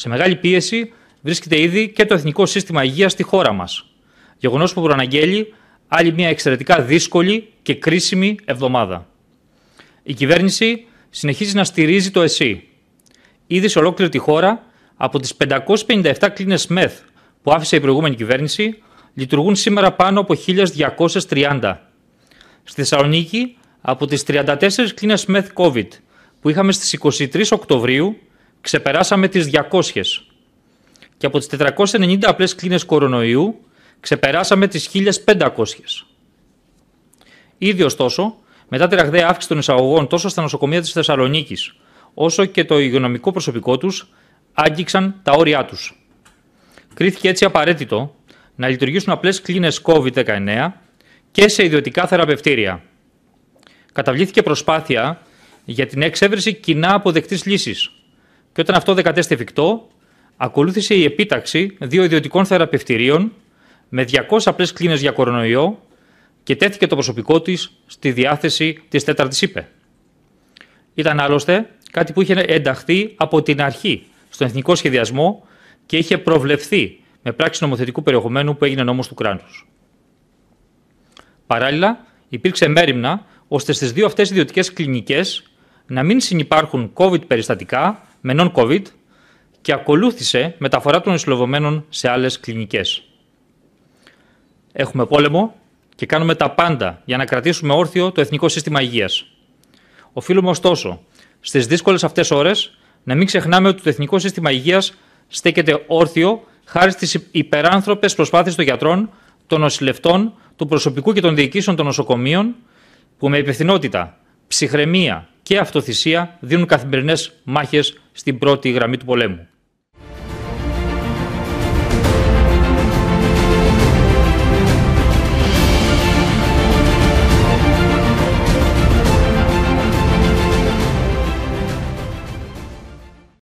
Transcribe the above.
Σε μεγάλη πίεση βρίσκεται ήδη και το εθνικό σύστημα υγείας στη χώρα μας. Γεγονός που προαναγγέλει άλλη μια εξαιρετικά δύσκολη και κρίσιμη εβδομάδα. Η κυβέρνηση συνεχίζει να στηρίζει το ΕΣΥ. Ήδη σε ολόκληρη τη χώρα, από τις 557 κλίνες ΜΕΘ που άφησε η προηγούμενη κυβέρνηση, λειτουργούν σήμερα πάνω από 1.230. Στη Θεσσαλονίκη, από τις 34 κλίνες ΜΕΘ COVID που είχαμε στις 23 Οκτωβρίου, ξεπεράσαμε τις 200 και από τις 490 απλές κλίνες κορονοϊού ξεπεράσαμε τις 1500. Ήδη ωστόσο, μετά τη ραγδαία αύξηση των εισαγωγών τόσο στα νοσοκομεία της Θεσσαλονίκης όσο και το υγειονομικό προσωπικό τους άγγιξαν τα όρια τους. Κρίθηκε έτσι απαραίτητο να λειτουργήσουν απλές κλίνες COVID-19 και σε ιδιωτικά θεραπευτήρια. Καταβλήθηκε προσπάθεια για την εξέβρεση κοινά αποδεκτής λύσης και όταν αυτό δεν εφικτό, ακολούθησε η επίταξη δύο ιδιωτικών θεραπευτηρίων με 200 απλές κλίνες για κορονοϊό και τέθηκε το προσωπικό της στη διάθεση της τέταρτης ΥΠΕ. Ήταν άλλωστε κάτι που είχε ενταχθεί από την αρχή στον εθνικό σχεδιασμό και είχε προβλεφθεί με πράξη νομοθετικού περιεχομένου που έγινε νόμος του κράνους. Παράλληλα, υπήρξε μέρημνα ώστε στις δύο αυτές ιδιωτικές κλινικές να μην συνεπάρχουν COVID περιστατικά με non-COVID και ακολούθησε μεταφορά των ισλοβωμένων σε άλλες κλινικές. Έχουμε πόλεμο και κάνουμε τα πάντα για να κρατήσουμε όρθιο το Εθνικό Σύστημα Υγείας. Οφείλουμε ωστόσο στις δύσκολες αυτές ώρες να μην ξεχνάμε ότι το Εθνικό Σύστημα Υγείας στέκεται όρθιο χάρη στις υπεράνθρωπες προσπάθειες των γιατρών, των νοσηλευτών, του προσωπικού και των διοικήσεων των νοσοκομείων, που με υπευθυνότητα, ψυχραιμία και αυτοθυσία δίνουν καθημερινές μάχες στην πρώτη γραμμή του πολέμου.